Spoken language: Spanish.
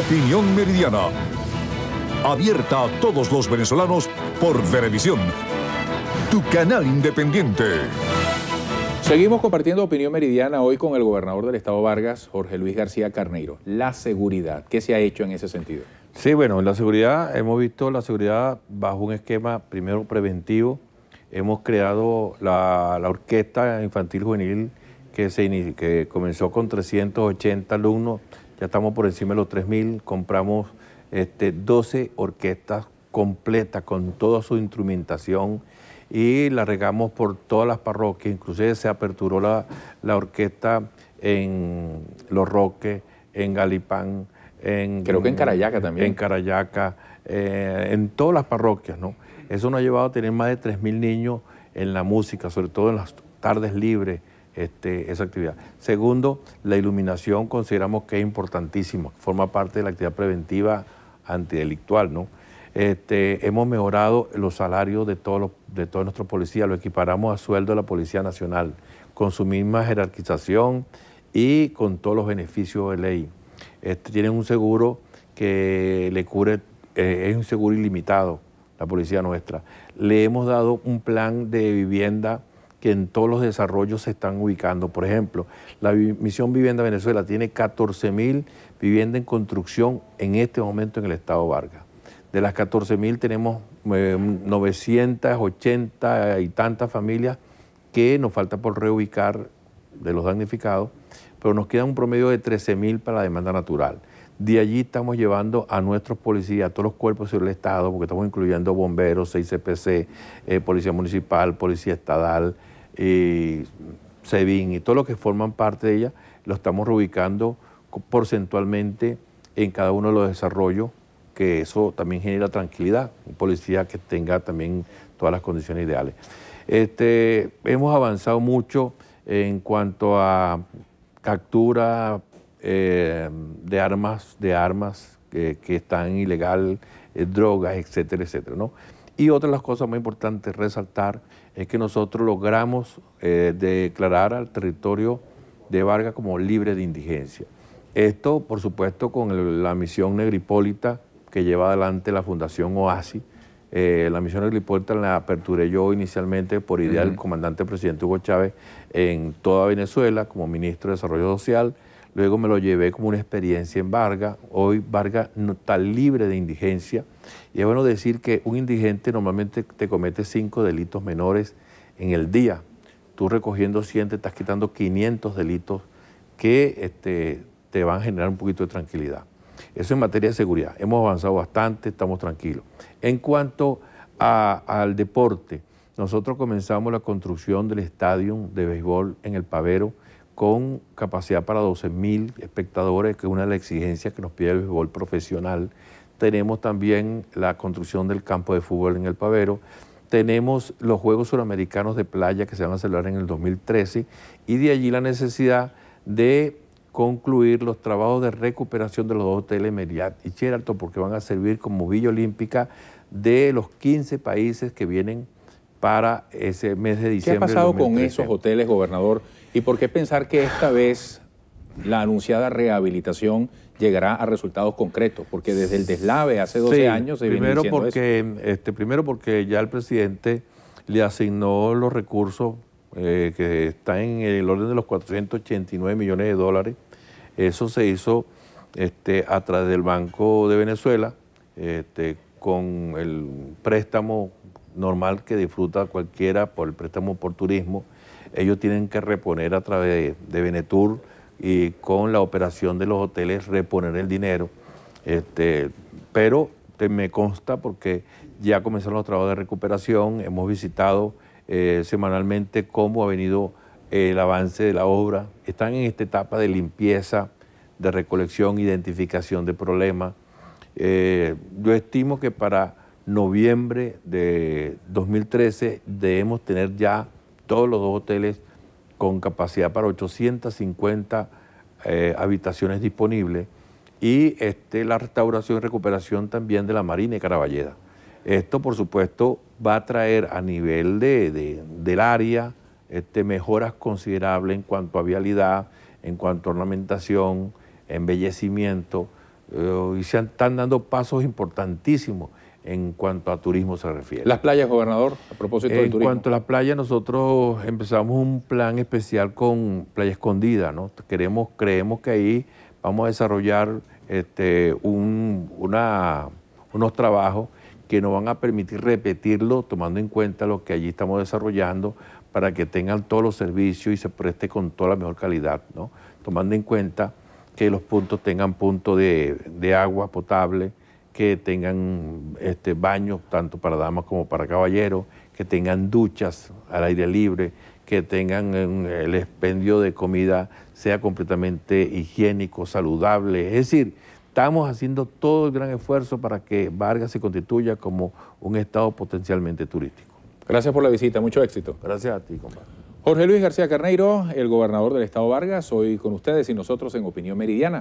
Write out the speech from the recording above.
Opinión Meridiana. Abierta a todos los venezolanos por televisión. tu canal independiente. Seguimos compartiendo opinión meridiana hoy con el gobernador del estado Vargas, Jorge Luis García Carneiro. La seguridad, ¿qué se ha hecho en ese sentido? Sí, bueno, la seguridad, hemos visto la seguridad bajo un esquema primero preventivo. Hemos creado la, orquesta infantil juvenil que, se que comenzó con 380 alumnos ya estamos por encima de los 3.000, compramos este, 12 orquestas completas con toda su instrumentación y la regamos por todas las parroquias, inclusive se aperturó la, orquesta en Los Roques, en Galipán, en... Creo que en Carayaca también. En Carayaca, eh, en todas las parroquias, ¿no? Eso nos ha llevado a tener más de 3.000 niños en la música, sobre todo en las tardes libres, este, esa actividad. Segundo, la iluminación consideramos que es importantísima, forma parte de la actividad preventiva antidelictual, ¿no? Este, hemos mejorado los salarios de todos, de todos nuestros policías, lo equiparamos a sueldo de la Policía Nacional, con su misma jerarquización y con todos los beneficios de ley. Este, tienen un seguro que le cubre, eh, es un seguro ilimitado, la policía nuestra. Le hemos dado un plan de vivienda que en todos los desarrollos se están ubicando. Por ejemplo, la Misión Vivienda Venezuela tiene 14.000 viviendas en construcción en este momento en el estado Vargas. De las 14.000 tenemos 980 eh, y tantas familias que nos falta por reubicar de los damnificados, pero nos queda un promedio de 13.000 para la demanda natural. De allí estamos llevando a nuestros policías, a todos los cuerpos del Estado, porque estamos incluyendo bomberos, 6CPC, eh, policía municipal, policía estadal, y SEBIN y todos los que forman parte de ella, lo estamos reubicando porcentualmente en cada uno de los desarrollos, que eso también genera tranquilidad, un policía que tenga también todas las condiciones ideales. Este, hemos avanzado mucho en cuanto a captura eh, de armas, de armas que, están ilegal, eh, drogas, etcétera, etcétera. Y otra de las cosas más importantes resaltar es que nosotros logramos eh, declarar al territorio de Vargas como libre de indigencia. Esto, por supuesto, con la misión negripólita que lleva adelante la Fundación OASI. Eh, la misión negripólita la aperturé yo inicialmente por idea del comandante presidente Hugo Chávez en toda Venezuela como ministro de Desarrollo Social Luego me lo llevé como una experiencia en Varga, Hoy Varga no está libre de indigencia. Y es bueno decir que un indigente normalmente te comete cinco delitos menores en el día. Tú recogiendo 100 te estás quitando 500 delitos que este, te van a generar un poquito de tranquilidad. Eso en materia de seguridad. Hemos avanzado bastante, estamos tranquilos. En cuanto al deporte, nosotros comenzamos la construcción del estadio de béisbol en el Pavero con capacidad para 12.000 espectadores, que es una de las exigencias que nos pide el fútbol profesional. Tenemos también la construcción del campo de fútbol en el Pavero. Tenemos los Juegos Suramericanos de Playa que se van a celebrar en el 2013 y de allí la necesidad de concluir los trabajos de recuperación de los dos hoteles Meriat y Sheraton porque van a servir como villa olímpica de los 15 países que vienen para ese mes de diciembre. ¿Qué ha pasado con esos hoteles, gobernador? ¿Y por qué pensar que esta vez la anunciada rehabilitación llegará a resultados concretos? Porque desde el deslave hace 12 años se primero porque, Este, primero porque ya el presidente le asignó los recursos eh, que están en el orden de los 489 millones de dólares. Eso se hizo este, a través del Banco de Venezuela, este, con el préstamo normal que disfruta cualquiera por el préstamo por turismo, ellos tienen que reponer a través de, Benetur y con la operación de los hoteles reponer el dinero. Este, pero me consta porque ya comenzaron los trabajos de recuperación, hemos visitado eh, semanalmente cómo ha venido el avance de la obra. Están en esta etapa de limpieza, de recolección, identificación de problemas. Eh, yo estimo que para noviembre de 2013 debemos tener ya todos los dos hoteles con capacidad para 850 eh, habitaciones disponibles y este, la restauración y recuperación también de la Marina y Caraballeda. Esto, por supuesto, va a traer a nivel del área este, mejoras considerables en cuanto a vialidad, en cuanto a ornamentación, embellecimiento, eh, y se están dando pasos importantísimos en cuanto a turismo se refiere. ¿Las playas, gobernador, a propósito del turismo? En cuanto a las playas, nosotros empezamos un plan especial con Playa Escondida, ¿no? Queremos, creemos que ahí vamos a desarrollar este, una, unos trabajos que nos van a permitir repetirlo tomando en cuenta lo que allí estamos desarrollando para que tengan todos los servicios y se preste con toda la mejor calidad, ¿no? Tomando en cuenta que los puntos tengan punto de, de agua potable, que tengan este, baños tanto para damas como para caballeros, que tengan duchas al aire libre, que tengan em, el expendio de comida sea completamente higiénico, saludable. Es decir, estamos haciendo todo el gran esfuerzo para que Vargas se constituya como un estado potencialmente turístico. Gracias por la visita, mucho éxito. Gracias a ti, compadre. Jorge Luis García Carneiro, el gobernador del estado Vargas, hoy con ustedes y nosotros en Opinión Meridiana.